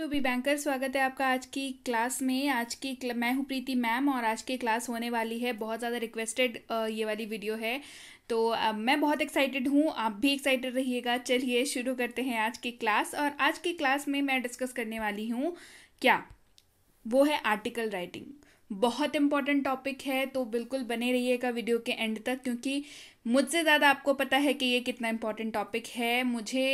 To B banker स्वागत है आपका आज की क्लास में आज की क्ल... मैं हूँ प्रीति मैम और आज की क्लास होने वाली है बहुत ज़्यादा रिक्वेस्टेड ये वाली वीडियो है तो मैं बहुत एक्साइटेड हूँ आप भी एक्साइटेड रहिएगा चलिए शुरू करते हैं आज की क्लास और आज की क्लास में मैं डिस्कस करने वाली हूँ क्या वो है आर्टिकल राइटिंग बहुत इंपॉर्टेंट टॉपिक है तो बिल्कुल बने रहिएगा वीडियो के एंड तक क्योंकि मुझसे ज़्यादा आपको पता है कि ये कितना इंपॉर्टेंट टॉपिक है मुझे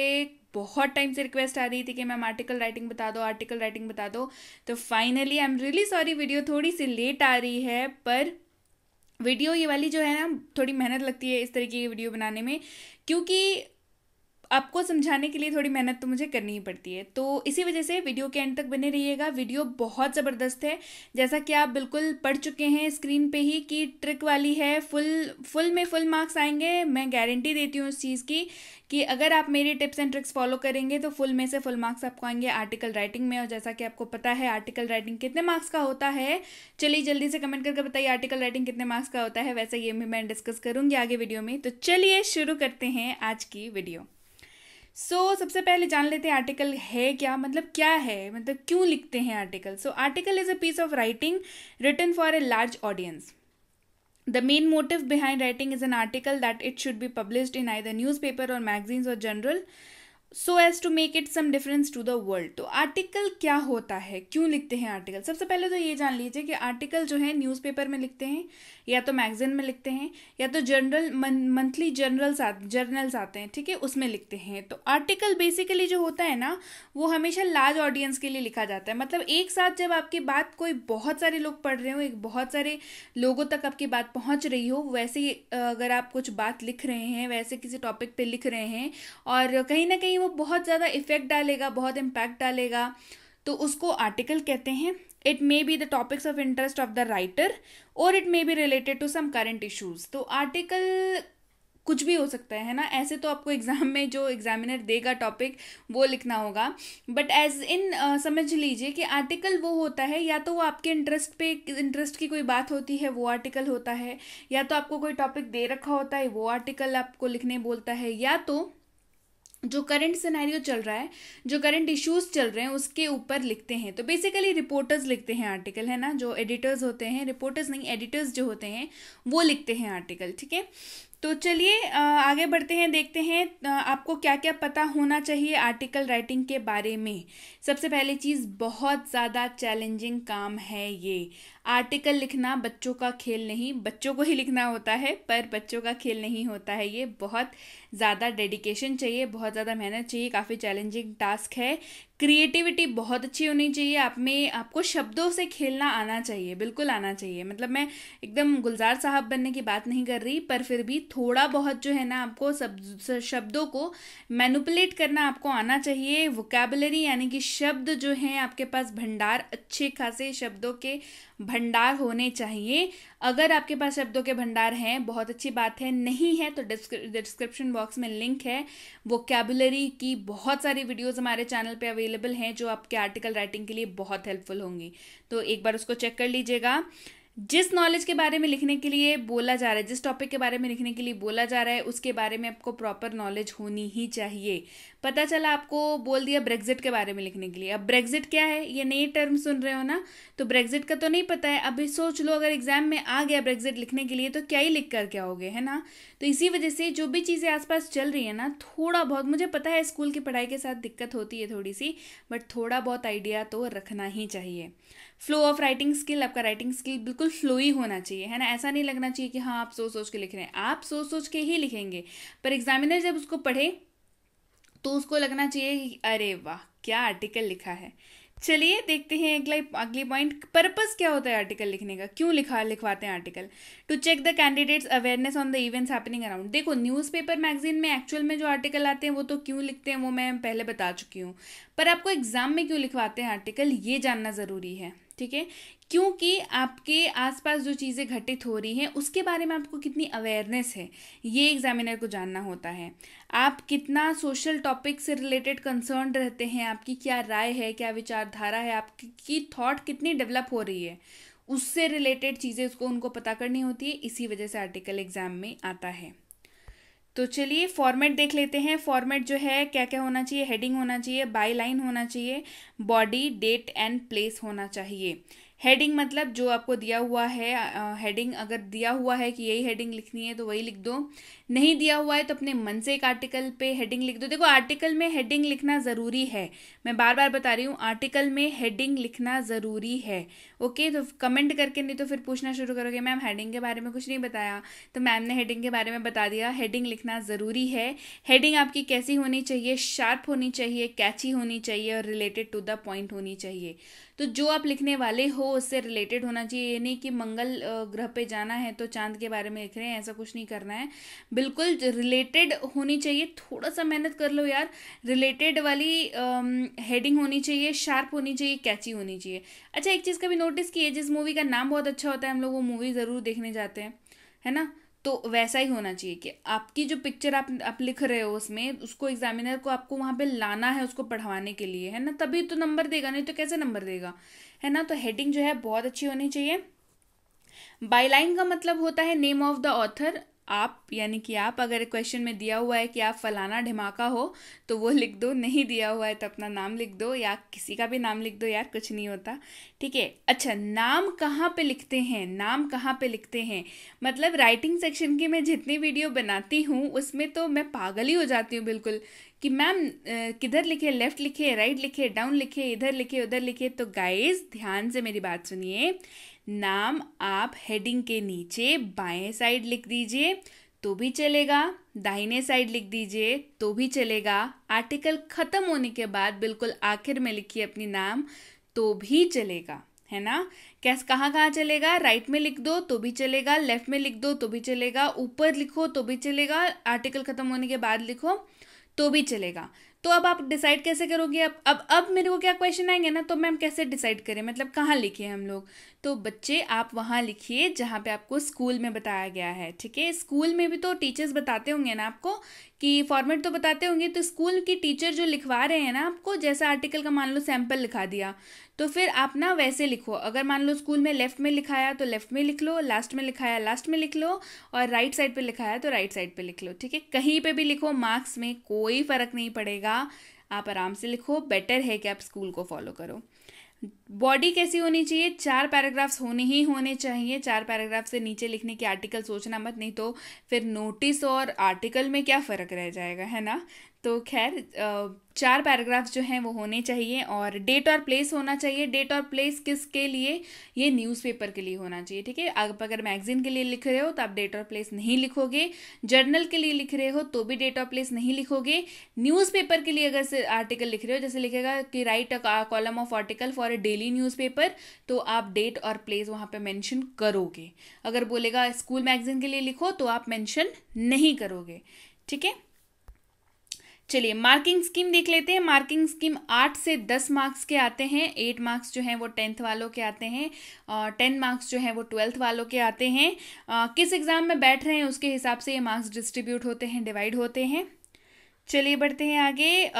बहुत टाइम से रिक्वेस्ट आ रही थी कि मैम आर्टिकल राइटिंग बता दो आर्टिकल राइटिंग बता दो तो finally I am really sorry video थोड़ी सी लेट आ रही है पर वीडियो ये वाली जो है ना थोड़ी मेहनत लगती है इस तरीके की वीडियो बनाने में क्योंकि आपको समझाने के लिए थोड़ी मेहनत तो मुझे करनी ही पड़ती है तो इसी वजह से वीडियो के एंड तक बने रहिएगा वीडियो बहुत ज़बरदस्त है जैसा कि आप बिल्कुल पढ़ चुके हैं स्क्रीन पे ही कि ट्रिक वाली है फुल फुल में फुल मार्क्स आएंगे मैं गारंटी देती हूँ उस चीज़ की कि अगर आप मेरी टिप्स एंड ट्रिक्स फॉलो करेंगे तो फुल में से फुल मार्क्स आपको आएंगे आर्टिकल राइटिंग में और जैसा कि आपको पता है आर्टिकल राइटिंग कितने मार्क्स का होता है चलिए जल्दी से कमेंट करके बताइए आर्टिकल राइटिंग कितने मार्क्स का होता है वैसे ये भी मैं डिस्कस करूँगी आगे वीडियो में तो चलिए शुरू करते हैं आज की वीडियो सो so, सबसे पहले जान लेते हैं आर्टिकल है क्या मतलब क्या है मतलब क्यों लिखते हैं article so article is a piece of writing written for a large audience the main motive behind writing is an article that it should be published in I the newspaper और magazines और journal so as to make it some difference to the world तो article क्या होता है क्यों लिखते हैं article सबसे पहले तो ये जान लीजिए कि आर्टिकल जो है न्यूज़पेपर में लिखते हैं या तो मैगजीन में लिखते हैं या तो जर्नल मंथली जर्नल्स जर्नल्स आते हैं ठीक है उसमें लिखते हैं तो आर्टिकल बेसिकली जो होता है ना वो हमेशा लार्ज ऑडियंस के लिए लिखा जाता है मतलब एक साथ जब आपकी बात कोई बहुत सारे लोग पढ़ रहे हो एक बहुत सारे लोगों तक आपकी बात पहुँच रही हो वैसे अगर आप कुछ बात लिख रहे हैं वैसे किसी टॉपिक पर लिख रहे हैं और कहीं ना कहीं कहीं वो बहुत ज़्यादा इफेक्ट डालेगा बहुत इम्पैक्ट डालेगा तो उसको आर्टिकल कहते हैं it may be the topics of interest of the writer और it may be related to some current issues तो आर्टिकल कुछ भी हो सकता है ना ऐसे तो आपको एग्ज़ाम में जो एग्जामिनर देगा टॉपिक वो लिखना होगा बट एज इन समझ लीजिए कि आर्टिकल वो होता है या तो वो आपके इंटरेस्ट पे इंटरेस्ट की कोई बात होती है वो आर्टिकल होता है या तो आपको कोई टॉपिक दे रखा होता है वो आर्टिकल आपको लिखने बोलता है या तो जो करंट सिनेरियो चल रहा है जो करंट इश्यूज चल रहे हैं उसके ऊपर लिखते हैं तो बेसिकली रिपोर्टर्स लिखते हैं आर्टिकल है ना जो एडिटर्स होते हैं रिपोर्टर्स नहीं एडिटर्स जो होते हैं वो लिखते हैं आर्टिकल ठीक है तो चलिए आगे बढ़ते हैं देखते हैं आपको क्या क्या पता होना चाहिए आर्टिकल राइटिंग के बारे में सबसे पहली चीज़ बहुत ज़्यादा चैलेंजिंग काम है ये आर्टिकल लिखना बच्चों का खेल नहीं बच्चों को ही लिखना होता है पर बच्चों का खेल नहीं होता है ये बहुत ज़्यादा डेडिकेशन चाहिए बहुत ज़्यादा मेहनत चाहिए काफ़ी चैलेंजिंग टास्क है क्रिएटिविटी बहुत अच्छी होनी चाहिए आप में आपको शब्दों से खेलना आना चाहिए बिल्कुल आना चाहिए मतलब मैं एकदम गुलजार साहब बनने की बात नहीं कर रही पर फिर भी थोड़ा बहुत जो है ना आपको सब शब्दों को मैनुपुलेट करना आपको आना चाहिए वोकेबलरी यानी कि शब्द जो हैं आपके पास भंडार अच्छे खासे शब्दों के भंडार होने चाहिए अगर आपके पास शब्दों के भंडार हैं बहुत अच्छी बात है नहीं है तो डिस्क्रिप्शन बॉक्स में लिंक है कैबुलरी की बहुत सारी वीडियोस हमारे चैनल पे अवेलेबल हैं जो आपके आर्टिकल राइटिंग के लिए बहुत हेल्पफुल होंगी तो एक बार उसको चेक कर लीजिएगा जिस नॉलेज के बारे में लिखने के लिए बोला जा रहा है जिस टॉपिक के बारे में लिखने के लिए बोला जा रहा है उसके बारे में आपको प्रॉपर नॉलेज होनी ही चाहिए पता चला आपको बोल दिया ब्रेग्जिट के बारे में लिखने के लिए अब ब्रेग्जिट क्या है ये नए टर्म सुन रहे हो ना तो ब्रेग्जिट का तो नहीं पता है अभी सोच लो अगर एग्जाम में आ गया ब्रेग्जिट लिखने के लिए तो क्या ही लिख कर क्या हो गए है ना तो इसी वजह से जो भी चीज़ें आसपास चल रही है ना थोड़ा बहुत मुझे पता है स्कूल की पढ़ाई के साथ दिक्कत होती है थोड़ी सी बट थोड़ा बहुत आइडिया तो रखना ही चाहिए फ्लो ऑफ राइटिंग स्किल आपका राइटिंग स्किल बिल्कुल फ्लो ही होना चाहिए है ना ऐसा नहीं लगना चाहिए कि हाँ आप सोच सोच के लिख रहे हैं आप सोच सोच के ही लिखेंगे पर एग्जामिनर जब उसको पढ़े तो उसको लगना चाहिए अरे वाह क्या आर्टिकल लिखा है चलिए देखते हैं अगला अगली पॉइंट पर्पस क्या होता है आर्टिकल लिखने का क्यों लिखा लिखवाते हैं article to check the candidates awareness on the events happening around देखो न्यूज़पेपर मैगजीन में एक्चुअल में जो आर्टिकल आते हैं वो तो क्यों लिखते हैं वो मैं पहले बता चुकी हूँ पर आपको एग्जाम में क्यों लिखवाते हैं आर्टिकल ये जानना ज़रूरी है ठीक है क्योंकि आपके आसपास जो चीज़ें घटित हो रही हैं उसके बारे में आपको कितनी अवेयरनेस है ये एग्जामिनर को जानना होता है आप कितना सोशल टॉपिक से रिलेटेड कंसर्न रहते हैं आपकी क्या राय है क्या विचारधारा है आपकी थॉट कितनी डेवलप हो रही है उससे रिलेटेड चीज़ें उसको उनको पता करनी होती है इसी वजह से आर्टिकल एग्ज़ाम में आता है तो चलिए फॉर्मेट देख लेते हैं फॉर्मेट जो है क्या क्या होना चाहिए हेडिंग होना चाहिए बाई लाइन होना चाहिए बॉडी डेट एंड प्लेस होना चाहिए हेडिंग मतलब जो आपको दिया हुआ है हेडिंग अगर दिया हुआ है कि यही हेडिंग लिखनी है तो वही लिख दो नहीं दिया हुआ है तो अपने मन से एक आर्टिकल पे हेडिंग लिख दो देखो आर्टिकल में हेडिंग लिखना ज़रूरी है मैं बार बार बता रही हूँ आर्टिकल में हेडिंग लिखना ज़रूरी है ओके तो कमेंट करके नहीं तो फिर पूछना शुरू करोगे मैम हेडिंग के बारे में कुछ नहीं बताया तो मैम ने हेडिंग के बारे में बता दिया हेडिंग लिखना ज़रूरी है हेडिंग आपकी कैसी होनी चाहिए शार्प होनी चाहिए कैची होनी चाहिए और रिलेटेड टू द पॉइंट होनी चाहिए तो जो आप लिखने वाले हो उससे रिलेटेड होना चाहिए ये नहीं कि मंगल ग्रह पे जाना है तो चांद के बारे में लिख रहे हैं ऐसा कुछ नहीं करना है बिल्कुल रिलेटेड होनी चाहिए थोड़ा सा मेहनत कर लो यार रिलेटेड वाली हेडिंग होनी चाहिए शार्प होनी चाहिए कैची होनी चाहिए अच्छा एक चीज़ का भी नोटिस किए जिस मूवी का नाम बहुत अच्छा होता है हम लोग वो मूवी ज़रूर देखने जाते हैं है ना तो वैसा ही होना चाहिए कि आपकी जो पिक्चर आप आप लिख रहे हो उसमें उसको एग्जामिनर को आपको वहाँ पे लाना है उसको पढ़वाने के लिए है ना तभी तो नंबर देगा नहीं तो कैसे नंबर देगा है ना तो हेडिंग जो है बहुत अच्छी होनी चाहिए बाईलाइन का मतलब होता है नेम ऑफ द ऑथर आप यानी कि आप अगर क्वेश्चन में दिया हुआ है कि आप फलाना धमाका हो तो वो लिख दो नहीं दिया हुआ है तो अपना नाम लिख दो या किसी का भी नाम लिख दो यार कुछ नहीं होता ठीक है अच्छा नाम कहाँ पे लिखते हैं नाम कहाँ पे लिखते हैं मतलब राइटिंग सेक्शन की मैं जितनी वीडियो बनाती हूँ उसमें तो मैं पागल ही हो जाती हूँ बिल्कुल कि मैम किधर लिखे लेफ़्ट लिखे राइट लिखे डाउन लिखे इधर लिखे उधर लिखे तो गाइज ध्यान से मेरी बात सुनिए नाम आप हेडिंग के नीचे बाएं साइड लिख दीजिए तो भी चलेगा दाहिने साइड लिख दीजिए तो भी चलेगा आर्टिकल ख़त्म होने के बाद बिल्कुल आखिर में लिखिए अपनी नाम तो भी चलेगा है ना कैस कहाँ कहाँ चलेगा राइट में लिख दो तो भी चलेगा लेफ्ट में लिख दो तो भी चलेगा ऊपर लिखो तो भी चलेगा आर्टिकल ख़त्म होने के बाद लिखो तो भी चलेगा तो अब आप डिसाइड कैसे करोगे अब अब अब मेरे को क्या क्वेश्चन आएंगे ना तो मैम कैसे डिसाइड करें मतलब कहाँ लिखे हम लोग तो बच्चे आप वहाँ लिखिए जहाँ पे आपको स्कूल में बताया गया है ठीक है स्कूल में भी तो टीचर्स बताते होंगे ना आपको कि फॉर्मेट तो बताते होंगे तो स्कूल की टीचर जो लिखवा रहे हैं ना आपको जैसा आर्टिकल का मान लो सैम्पल लिखा दिया तो फिर आप ना वैसे लिखो अगर मान लो स्कूल में लेफ्ट में लिखाया तो लेफ्ट में लिख लो लास्ट में लिखाया लास्ट में लिख लो और राइट साइड पर लिखाया तो राइट साइड पर लिख लो ठीक है कहीं पर भी लिखो मार्क्स में कोई फ़र्क नहीं पड़ेगा आप आराम से लिखो बेटर है कि आप स्कूल को फॉलो करो बॉडी कैसी होनी चाहिए चार पैराग्राफ्स होने ही होने चाहिए चार पैराग्राफ से नीचे लिखने की आर्टिकल सोचना मत नहीं तो फिर नोटिस और आर्टिकल में क्या फ़र्क रह जाएगा है ना तो खैर चार पैराग्राफ जो हैं वो होने चाहिए और डेट और प्लेस होना चाहिए डेट और प्लेस किसके लिए ये न्यूज़पेपर के लिए होना चाहिए ठीक है आप अगर मैगजीन के लिए लिख रहे हो तो आप डेट और प्लेस नहीं लिखोगे जर्नल के लिए लिख रहे हो तो भी डेट और प्लेस नहीं लिखोगे न्यूज़पेपर के लिए अगर आर्टिकल लिख रहे हो जैसे लिखेगा कि write a column of article for a daily newspaper तो आप डेट और प्लेस वहाँ पर मैंशन करोगे अगर बोलेगा स्कूल मैगजीन के लिए लिखो तो आप मैंशन नहीं करोगे ठीक है चलिए मार्किंग स्कीम देख लेते हैं मार्किंग स्कीम आठ से दस मार्क्स के आते हैं एट मार्क्स जो हैं वो टेंथ वालों के आते हैं और टेन मार्क्स जो हैं वो ट्वेल्थ वालों के आते हैं आ, किस एग्ज़ाम में बैठ रहे हैं उसके हिसाब से ये मार्क्स डिस्ट्रीब्यूट होते हैं डिवाइड होते हैं चलिए बढ़ते हैं आगे आ,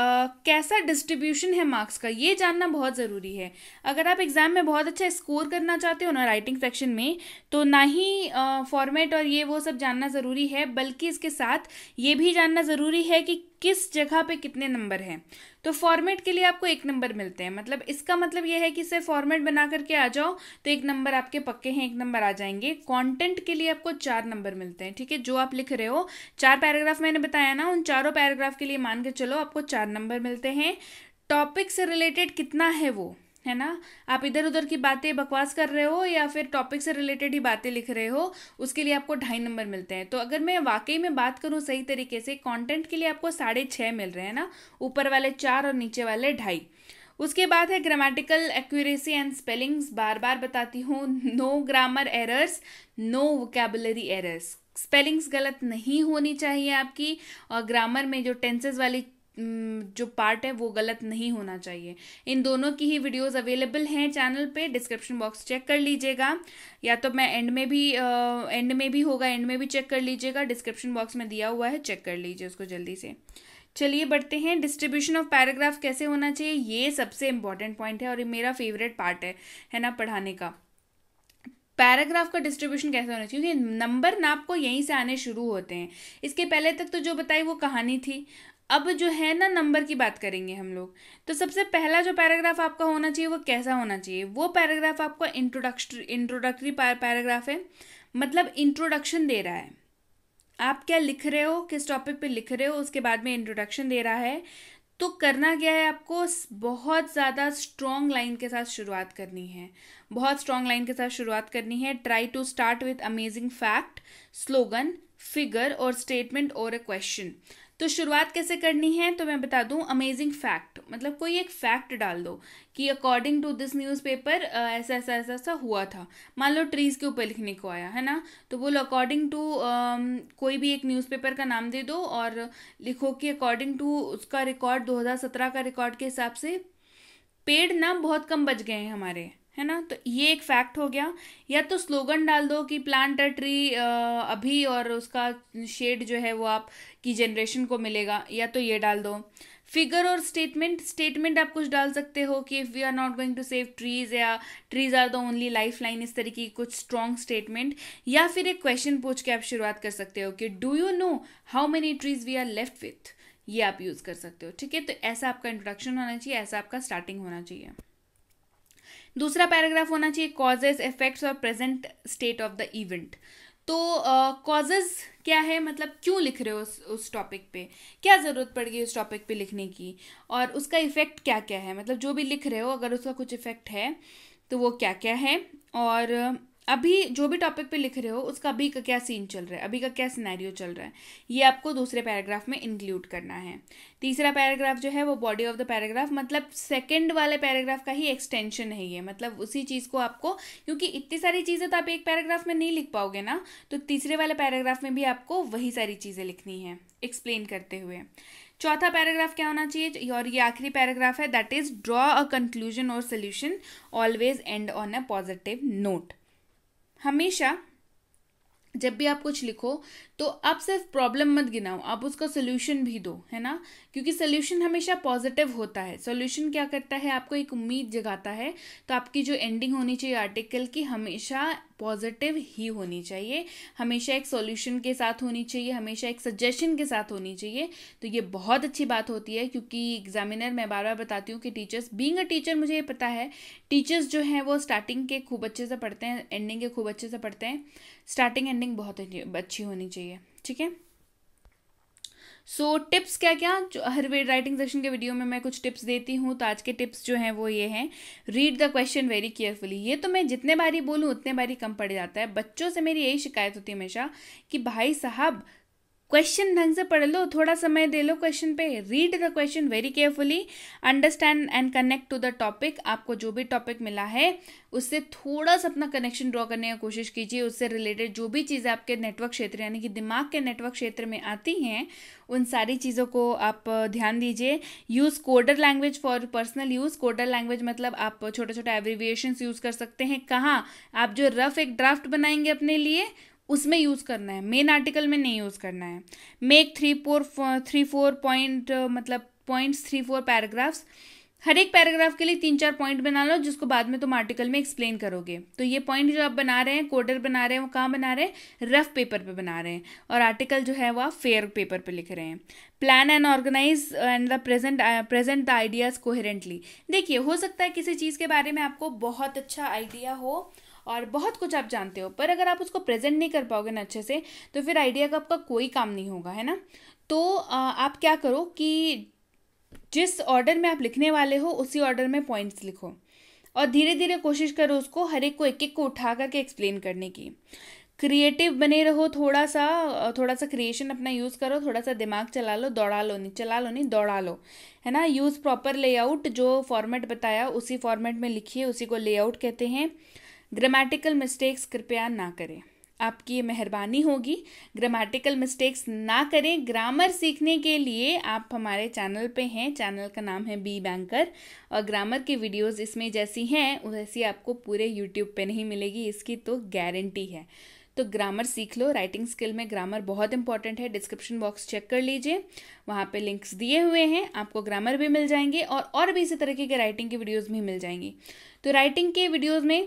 कैसा डिस्ट्रीब्यूशन है मार्क्स का ये जानना बहुत ज़रूरी है अगर आप एग्ज़ाम में बहुत अच्छा स्कोर करना चाहते हो ना राइटिंग सेक्शन में तो ना ही फॉर्मेट और ये वो सब जानना ज़रूरी है बल्कि इसके साथ ये भी जानना ज़रूरी है कि किस जगह पे कितने नंबर हैं तो फॉर्मेट के लिए आपको एक नंबर मिलते हैं मतलब इसका मतलब यह है कि इसे फॉर्मेट बना करके आ जाओ तो एक नंबर आपके पक्के हैं एक नंबर आ जाएंगे कंटेंट के लिए आपको चार नंबर मिलते हैं ठीक है जो आप लिख रहे हो चार पैराग्राफ मैंने बताया ना उन चारों पैराग्राफ के लिए मान के चलो आपको चार नंबर मिलते हैं टॉपिक से रिलेटेड कितना है वो है ना आप इधर उधर की बातें बकवास कर रहे हो या फिर टॉपिक से रिलेटेड ही बातें लिख रहे हो उसके लिए आपको ढाई नंबर मिलते हैं तो अगर मैं वाकई में बात करूँ सही तरीके से कॉन्टेंट के लिए आपको साढ़े छः मिल रहे हैं ना ऊपर वाले चार और नीचे वाले ढाई उसके बाद है ग्रामेटिकल एक्यूरेसी एंड स्पेलिंग्स बार बार बताती हूँ no grammar errors no vocabulary errors spellings गलत नहीं होनी चाहिए आपकी और ग्रामर में जो टेंसेज वाली जो पार्ट है वो गलत नहीं होना चाहिए इन दोनों की ही वीडियोस अवेलेबल हैं चैनल पे डिस्क्रिप्शन बॉक्स चेक कर लीजिएगा या तो मैं एंड में भी एंड में भी होगा एंड में भी चेक कर लीजिएगा डिस्क्रिप्शन बॉक्स में दिया हुआ है चेक कर लीजिए उसको जल्दी से चलिए बढ़ते हैं डिस्ट्रीब्यूशन ऑफ पैराग्राफ कैसे होना चाहिए ये सबसे इंपॉर्टेंट पॉइंट है और ये मेरा फेवरेट पार्ट है है ना पढ़ाने का पैराग्राफ का डिस्ट्रीब्यूशन कैसे होना चाहिए क्योंकि नंबर नाप को यहीं से आने शुरू होते हैं इसके पहले तक तो जो बताई वो कहानी थी अब जो है ना नंबर की बात करेंगे हम लोग तो सबसे पहला जो पैराग्राफ आपका होना चाहिए वो कैसा होना चाहिए वो पैराग्राफ आपका इंट्रोडक्शन इंट्रोडक्टरी पैराग्राफ है मतलब इंट्रोडक्शन दे रहा है आप क्या लिख रहे हो किस टॉपिक पे लिख रहे हो उसके बाद में इंट्रोडक्शन दे रहा है तो करना क्या है आपको बहुत ज़्यादा स्ट्रॉन्ग लाइन के साथ शुरुआत करनी है बहुत स्ट्रॉन्ग लाइन के साथ शुरुआत करनी है try to start with amazing fact slogan figure और स्टेटमेंट और अ क्वेश्चन तो शुरुआत कैसे करनी है तो मैं बता दूं अमेजिंग फैक्ट मतलब कोई एक फैक्ट डाल दो कि अकॉर्डिंग टू दिस न्यूज़पेपर ऐसा ऐसा ऐसा ऐसा हुआ था मान लो ट्रीज़ के ऊपर लिखने को आया है ना तो बोलो अकॉर्डिंग टू कोई भी एक न्यूज़पेपर का नाम दे दो और लिखो कि अकॉर्डिंग टू उसका रिकॉर्ड 2017 का रिकॉर्ड के हिसाब से पेड़ नाम बहुत कम बच गए हैं हमारे है ना तो ये एक फैक्ट हो गया या तो स्लोगन डाल दो कि प्लांट अ ट्री अभी और उसका शेड जो है वो आप की जनरेशन को मिलेगा या तो ये डाल दो फिगर और स्टेटमेंट स्टेटमेंट आप कुछ डाल सकते हो कि if we are not going to save trees या trees are the only life line इस तरीके की कुछ स्ट्रॉन्ग स्टेटमेंट या फिर एक क्वेश्चन पूछ के आप शुरुआत कर सकते हो कि do you know how many trees we are left with ये आप यूज़ कर सकते हो ठीक है तो ऐसा आपका इंट्रोडक्शन होना चाहिए ऐसा आपका स्टार्टिंग होना चाहिए दूसरा पैराग्राफ होना चाहिए कॉजेज इफेक्ट्स और present state of the event तो कॉजेज uh, क्या है मतलब क्यों लिख रहे हो उस उस टॉपिक पे क्या ज़रूरत पड़ गई उस टॉपिक पे लिखने की और उसका इफ़ेक्ट क्या क्या है मतलब जो भी लिख रहे हो अगर उसका कुछ इफ़ेक्ट है तो वो क्या क्या है और अभी जो भी टॉपिक पे लिख रहे हो उसका अभी का क्या सीन चल रहा है अभी का क्या सिनेरियो चल रहा है ये आपको दूसरे पैराग्राफ में इंक्लूड करना है तीसरा पैराग्राफ जो है वो बॉडी ऑफ द पैराग्राफ मतलब सेकंड वाले पैराग्राफ का ही एक्सटेंशन है ये मतलब उसी चीज़ को आपको क्योंकि इतनी सारी चीज़ें तो आप एक पैराग्राफ में नहीं लिख पाओगे ना तो तीसरे वाले पैराग्राफ में भी आपको वही सारी चीज़ें लिखनी है एक्सप्लेन करते हुए चौथा पैराग्राफ क्या होना चाहिए और ये आखिरी पैराग्राफ है that is draw a conclusion और solution always end on a positive note हमेशा जब भी आप कुछ लिखो तो आप सिर्फ प्रॉब्लम मत गिनाओ आप उसका सोल्यूशन भी दो है ना क्योंकि सोल्यूशन हमेशा पॉजिटिव होता है सोल्यूशन क्या करता है आपको एक उम्मीद जगाता है तो आपकी जो एंडिंग होनी चाहिए आर्टिकल की हमेशा पॉजिटिव ही होनी चाहिए हमेशा एक सॉल्यूशन के साथ होनी चाहिए हमेशा एक सजेशन के साथ होनी चाहिए तो ये बहुत अच्छी बात होती है क्योंकि एग्जामिनर मैं बार बार बताती हूँ कि टीचर्स बींग अ टीचर मुझे ये पता है टीचर्स जो हैं वो स्टार्टिंग के खूब अच्छे से पढ़ते हैं एंडिंग के खूब अच्छे से पढ़ते हैं स्टार्टिंग एंडिंग बहुत अच्छी होनी चाहिए ठीक है सो so, टिप्स क्या क्या जो हर वे राइटिंग सेशन के वीडियो में मैं कुछ टिप्स देती हूँ तो आज के टिप्स जो हैं वो ये हैं read the question very carefully ये तो मैं जितने बारी बोलूँ उतने बारी कम पड़ जाता है बच्चों से मेरी यही शिकायत होती है हमेशा कि भाई साहब क्वेश्चन ढंग से पढ़ लो थोड़ा समय दे लो क्वेश्चन पे read the question very carefully understand and connect to the topic आपको जो भी टॉपिक मिला है उससे थोड़ा सा अपना कनेक्शन ड्रॉ करने की कोशिश कीजिए उससे रिलेटेड जो भी चीज़ें आपके नेटवर्क क्षेत्र यानी कि दिमाग के नेटवर्क क्षेत्र में आती हैं उन सारी चीज़ों को आप ध्यान दीजिए use coder language for personal use coder language मतलब आप छोटे छोटे एब्रीविएशन यूज़ कर सकते हैं कहाँ आप जो रफ एक ड्राफ्ट बनाएंगे अपने लिए उसमें यूज़ करना है मेन आर्टिकल में नहीं यूज़ करना है make three four three four point मतलब पॉइंट्स थ्री फोर पैराग्राफ्स हर एक पैराग्राफ के लिए तीन चार पॉइंट बना लो जिसको बाद में तुम आर्टिकल में एक्सप्लेन करोगे तो ये पॉइंट जो आप बना रहे हैं कोडर बना रहे हैं वो कहाँ बना रहे हैं रफ पेपर पे बना रहे हैं और आर्टिकल जो है वो आप फेयर पेपर पे लिख रहे हैं plan and organise and the present present the ideas coherently देखिए हो सकता है किसी चीज़ के बारे में आपको बहुत अच्छा आइडिया हो और बहुत कुछ आप जानते हो पर अगर आप उसको प्रेजेंट नहीं कर पाओगे ना अच्छे से तो फिर आइडिया का आपका कोई काम नहीं होगा है ना तो uh, आप क्या करो कि जिस ऑर्डर में आप लिखने वाले हो उसी ऑर्डर में पॉइंट्स लिखो और धीरे धीरे कोशिश करो उसको हर एक को एक एक को उठा करके एक्सप्लेन करने की क्रिएटिव बने रहो थोड़ा सा थोड़ा सा क्रिएशन अपना यूज़ करो थोड़ा सा दिमाग चला लो दौड़ा लो नहीं चला लो नहीं दौड़ा लो है ना यूज़ प्रॉपर लेआउट जो फॉर्मेट बताया उसी फॉर्मेट में लिखिए उसी को लेआउट कहते हैं ग्रामेटिकल मिस्टेक्स कृपया ना करें आपकी ये मेहरबानी होगी ग्रामेटिकल मिस्टेक्स ना करें ग्रामर सीखने के लिए आप हमारे चैनल पे हैं चैनल का नाम है बी बैंकर और ग्रामर की वीडियोस इसमें जैसी हैं वैसी आपको पूरे यूट्यूब पे नहीं मिलेगी इसकी तो गारंटी है तो ग्रामर सीख लो राइटिंग स्किल में ग्रामर बहुत इंपॉर्टेंट है डिस्क्रिप्शन बॉक्स चेक कर लीजिए वहाँ पे लिंक्स दिए हुए हैं आपको ग्रामर भी मिल जाएंगे और और भी इसी तरीके के राइटिंग की वीडियोज़ भी मिल जाएंगी तो राइटिंग के वीडियोज़ में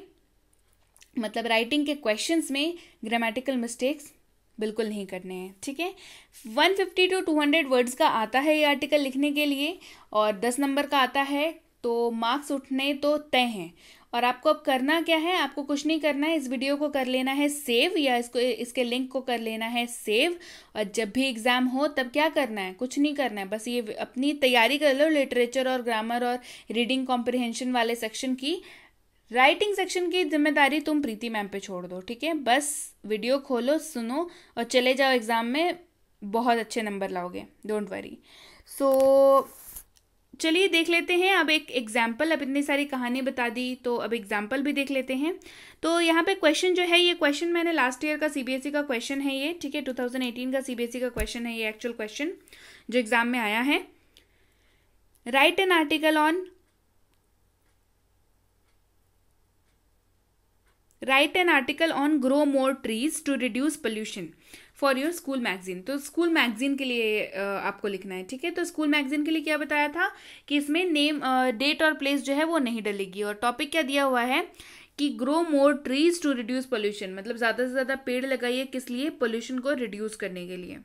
मतलब राइटिंग के क्वेश्चंस में ग्रामेटिकल मिस्टेक्स बिल्कुल नहीं करने हैं ठीक है 150 टू हंड्रेड वर्ड्स का आता है ये आर्टिकल लिखने के लिए और 10 नंबर का आता है तो मार्क्स उठने तो तय हैं और आपको अब करना क्या है आपको कुछ नहीं करना है इस वीडियो को कर लेना है सेव या इसको इसके लिंक को कर लेना है सेव और जब भी एग्ज़ाम हो तब क्या करना है कुछ नहीं करना है बस ये अपनी तैयारी कर लो लिटरेचर और ग्रामर और रीडिंग कॉम्प्रिहेंशन वाले सेक्शन की राइटिंग सेक्शन की जिम्मेदारी तुम प्रीति मैम पे छोड़ दो ठीक है बस वीडियो खोलो सुनो और चले जाओ एग्ज़ाम में बहुत अच्छे नंबर लाओगे डोंट वरी सो चलिए देख लेते हैं अब एक एग्जाम्पल अब इतनी सारी कहानी बता दी तो अब एग्जाम्पल भी देख लेते हैं तो यहाँ पे क्वेश्चन जो है ये क्वेश्चन मैंने लास्ट ईयर का सीबीएसई e का क्वेश्चन है ये ठीक है 2018 का सीबीएसई e का क्वेश्चन है ये एक्चुअल क्वेश्चन जो एग्ज़ाम में आया है write an article on write an article on grow more trees to reduce pollution for your school magazine तो स्कूल मैगजीन के लिए आपको लिखना है ठीक है तो स्कूल मैगजीन के लिए क्या बताया था कि इसमें नेम डेट और प्लेस जो है वो नहीं डलेगी और टॉपिक क्या दिया हुआ है कि grow more trees to reduce pollution मतलब ज़्यादा से ज़्यादा पेड़ लगाइए किस लिए पोल्यूशन को रिड्यूस करने के लिए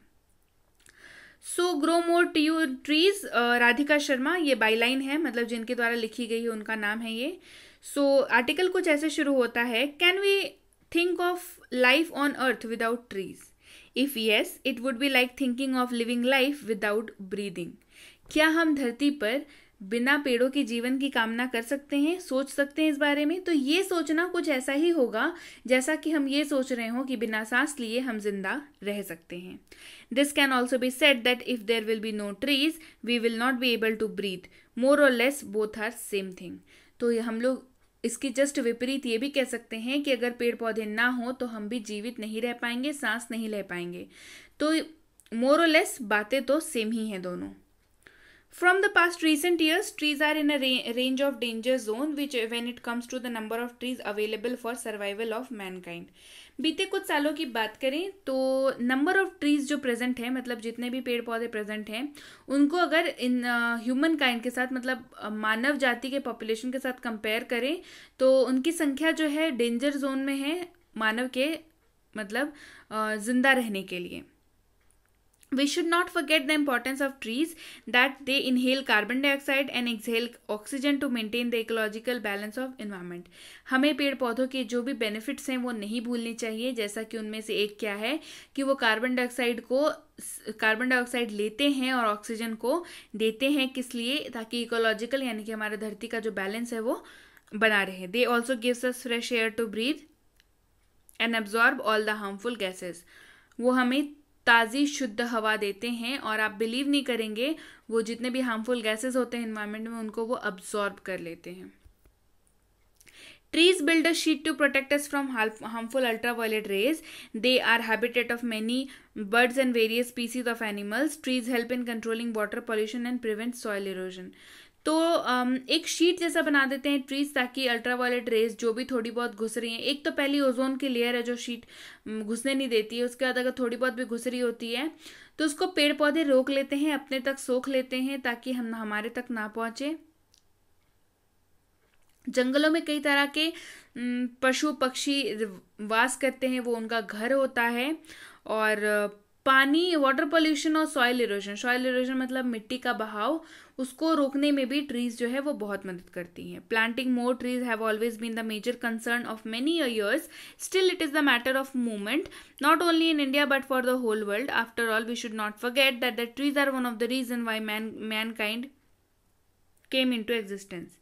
so grow more trees Radhika Sharma ये बाईलाइन है मतलब जिनके द्वारा लिखी गई है उनका नाम है ये सो आर्टिकल कुछ ऐसे शुरू होता है can we think of life on earth without trees if yes it would be like thinking of living life without breathing क्या हम धरती पर बिना पेड़ों के जीवन की कामना कर सकते हैं सोच सकते हैं इस बारे में तो ये सोचना कुछ ऐसा ही होगा जैसा कि हम ये सोच रहे हों कि बिना सांस लिए हम जिंदा रह सकते हैं this can also be said that if there will be no trees we will not be able to breathe more और less both are same thing तो हम लोग इसकी जस्ट विपरीत ये भी कह सकते हैं कि अगर पेड़ पौधे ना हो तो हम भी जीवित नहीं रह पाएंगे सांस नहीं ले पाएंगे तो मोरलेस बातें तो सेम ही हैं दोनों From the past recent years, trees are in a ra range of danger zone which when it comes to the number of trees available for survival of mankind. बीते कुछ सालों की बात करें तो नंबर ऑफ ट्रीज़ जो present हैं मतलब जितने भी पेड़ पौधे प्रेजेंट हैं उनको अगर इन ह्यूमन काइंड के साथ मतलब मानव जाति के पॉपुलेशन के साथ कंपेयर करें तो उनकी संख्या जो है डेंजर जोन में है मानव के मतलब ज़िंदा रहने के लिए we should not forget the importance of trees that they inhale carbon dioxide and exhale oxygen to maintain the ecological balance of environment हमें पेड़ पौधों के जो भी बेनिफिट्स हैं वो नहीं भूलने चाहिए जैसा कि उनमें से एक क्या है कि वो कार्बन डाइऑक्साइड को कार्बन डाइऑक्साइड लेते हैं और ऑक्सीजन को देते हैं किस लिए ताकि इकोलॉजिकल यानी कि हमारे धरती का जो बैलेंस है वो बना रहे they also gives us fresh air to breathe and absorb all the harmful gases वो हमें ताज़ी शुद्ध हवा देते हैं और आप बिलीव नहीं करेंगे वो जितने भी हार्मफुल गैसेस होते हैं इन्वायरमेंट में उनको वो अब्जॉर्ब कर लेते हैं trees build a sheet to protect us from harmful ultraviolet rays they are habitat of many birds and various species of animals trees help in controlling water pollution and prevent soil erosion तो एक sheet जैसा बना देते हैं trees ताकि ultraviolet rays जो भी थोड़ी बहुत घुस रही हैं एक तो पहली ओजोन की लेयर है जो शीट घुसने नहीं देती है उसके बाद अगर थोड़ी बहुत भी घुस रही होती है तो उसको पेड़ पौधे रोक लेते हैं अपने तक सोख लेते हैं ताकि हम हमारे तक ना पहुँचे जंगलों में कई तरह के पशु पक्षी वास करते हैं वो उनका घर होता है और पानी वाटर पोल्यूशन और सॉयल इरोजन सॉयल इरोजन मतलब मिट्टी का बहाव उसको रोकने में भी ट्रीज जो है वो बहुत मदद करती हैं planting more trees have always been the major concern of many years still it is the matter of movement not only in India but for the whole world after all we should not forget that the trees are one of the reason why man mankind came into existence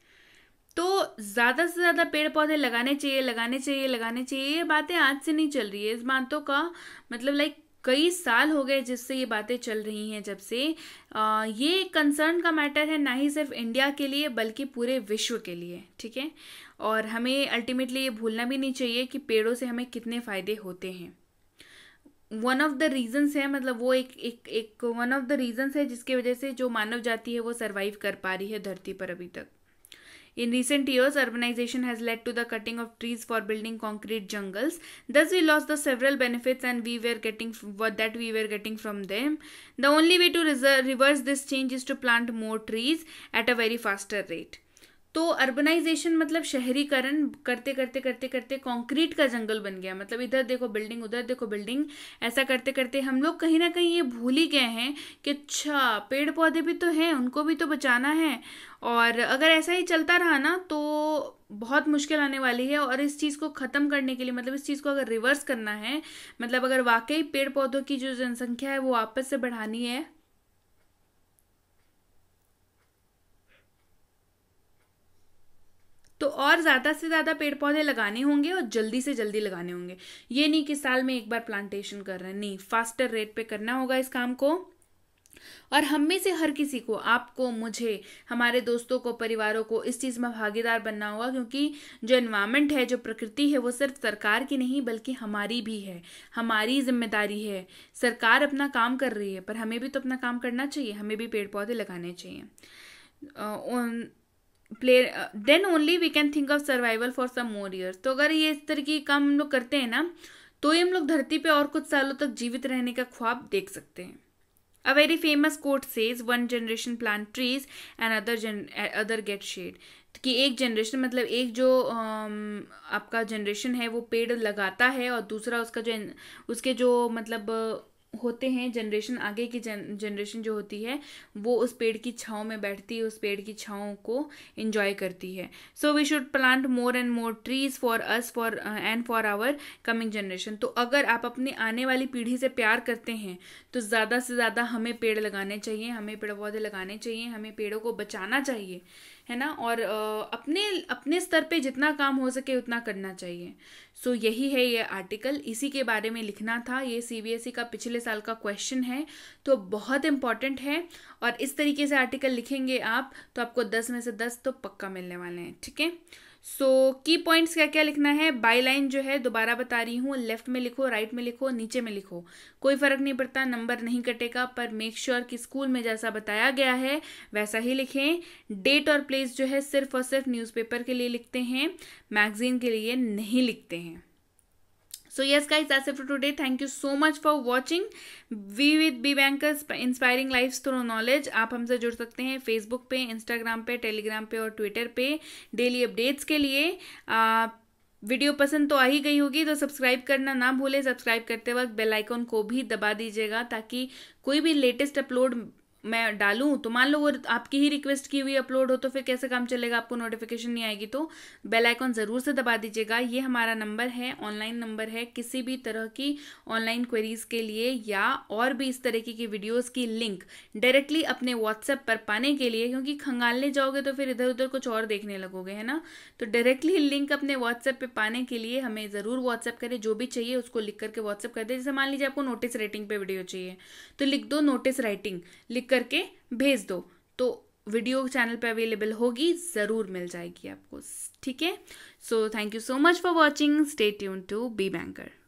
तो ज़्यादा से ज़्यादा पेड़ पौधे लगाने चाहिए लगाने चाहिए लगाने चाहिए ये बातें आज से नहीं चल रही है इस बातों का मतलब लाइक कई साल हो गए जिससे ये बातें चल रही हैं जब से आ, ये कंसर्न का मैटर है ना ही सिर्फ इंडिया के लिए बल्कि पूरे विश्व के लिए ठीक है और हमें अल्टीमेटली ये भूलना भी नहीं चाहिए कि पेड़ों से हमें कितने फ़ायदे होते हैं वन ऑफ द रीज़न्स है मतलब वो एक एक एक वन ऑफ द रीजन्स है जिसके वजह से जो मानव जाति है वो सर्वाइव कर पा रही है धरती पर अभी तक In recent years, urbanization has led to the cutting of trees for building concrete jungles. Thus, we lost the several benefits and we were getting what that we were getting from them. The only way to reverse this change is to plant more trees at a very faster rate. तो urbanisation मतलब शहरीकरण करते करते करते करते concrete का जंगल बन गया मतलब इधर देखो बिल्डिंग उधर देखो बिल्डिंग ऐसा करते करते हम लोग कहीं ना कहीं ये भूल ही गए हैं कि अच्छा पेड़ पौधे भी तो हैं उनको भी तो बचाना है और अगर ऐसा ही चलता रहा ना तो बहुत मुश्किल आने वाली है और इस चीज़ को ख़त्म करने के लिए मतलब इस चीज़ को अगर रिवर्स करना है मतलब अगर वाकई पेड़ पौधों की जो जनसंख्या है वो आपस से बढ़ानी है तो और ज़्यादा से ज़्यादा पेड़ पौधे लगाने होंगे और जल्दी से जल्दी लगाने होंगे ये नहीं कि साल में एक बार प्लांटेशन कर रहे हैं नहीं फास्टर रेट पे करना होगा इस काम को और हम में से हर किसी को आपको मुझे हमारे दोस्तों को परिवारों को इस चीज़ में भागीदार बनना होगा क्योंकि जो एनवायरमेंट है जो प्रकृति है वो सिर्फ सरकार की नहीं बल्कि हमारी भी है हमारी जिम्मेदारी है सरकार अपना काम कर रही है पर हमें भी तो अपना काम करना चाहिए हमें भी पेड़ पौधे लगाने चाहिए उन प्ले then only we can think of survival for some more years तो अगर ये इस तरह की काम हम लोग करते हैं ना तो ही हम लोग धरती पे और कुछ सालों तक जीवित रहने का ख्वाब देख सकते हैं a very famous quote says one generation plan trees and other जन अदर गेट शेड कि एक जनरेशन मतलब एक जो um, आपका जनरेशन है वो पेड़ लगाता है और दूसरा उसका जो उसके जो मतलब होते हैं जनरेशन आगे की जन जनरेशन जो होती है वो उस पेड़ की छाओं में बैठती है उस पेड़ की छाओं को इन्जॉय करती है so we should plant more and more trees for us for and for our coming generation तो अगर आप अपनी आने वाली पीढ़ी से प्यार करते हैं तो ज़्यादा से ज़्यादा हमें पेड़ लगाने चाहिए हमें पेड़ पौधे लगाने चाहिए हमें पेड़ों को बचाना चाहिए है ना और अपने अपने स्तर पे जितना काम हो सके उतना करना चाहिए सो so, यही है ये आर्टिकल इसी के बारे में लिखना था ये सीबीएसई e का पिछले साल का क्वेश्चन है तो बहुत इंपॉर्टेंट है और इस तरीके से आर्टिकल लिखेंगे आप तो आपको दस में से दस तो पक्का मिलने वाले हैं ठीक है सो की पॉइंट्स क्या क्या लिखना है बाई लाइन जो है दोबारा बता रही हूँ लेफ्ट में लिखो राइट में लिखो नीचे में लिखो कोई फर्क नहीं पड़ता नंबर नहीं कटेगा पर मेक श्योर sure कि स्कूल में जैसा बताया गया है वैसा ही लिखें डेट और प्लेस जो है सिर्फ और सिर्फ न्यूज़पेपर के लिए लिखते हैं मैगजीन के लिए नहीं लिखते हैं so yes guys that's it for today thank you so much for watching we with B bankers inspiring life through knowledge आप हमसे जुड़ सकते हैं फेसबुक पे इंस्टाग्राम पे टेलीग्राम पे और ट्विटर पे डेली अपडेट्स के लिए वीडियो पसंद तो आ ही गई होगी तो सब्सक्राइब करना ना भूले सब्सक्राइब करते वक्त बेल आइकॉन को भी दबा दीजिएगा ताकि कोई भी लेटेस्ट अपलोड मैं डालूं तो मान लो वो आपकी ही रिक्वेस्ट की हुई अपलोड हो तो फिर कैसे काम चलेगा आपको नोटिफिकेशन नहीं आएगी तो बेल आइकॉन ज़रूर से दबा दीजिएगा ये हमारा नंबर है ऑनलाइन नंबर है किसी भी तरह की ऑनलाइन क्वेरीज़ के लिए या और भी इस तरीके की वीडियोस की लिंक डायरेक्टली अपने व्हाट्सएप पर पाने के लिए क्योंकि खंगालने जाओगे तो फिर इधर उधर कुछ और देखने लगोगे है ना तो डायरेक्टली लिंक अपने व्हाट्सएप पर पाने के लिए हमें ज़रूर व्हाट्सएप करें जो भी चाहिए उसको लिख करके व्हाट्सएप कर दे जैसे मान लीजिए आपको नोटिस राइटिंग पर वीडियो चाहिए तो लिख दो नोटिस राइटिंग लिख करके भेज दो तो वीडियो चैनल पे अवेलेबल होगी ज़रूर मिल जाएगी आपको ठीक है so thank you so much for watching stay tune to B banker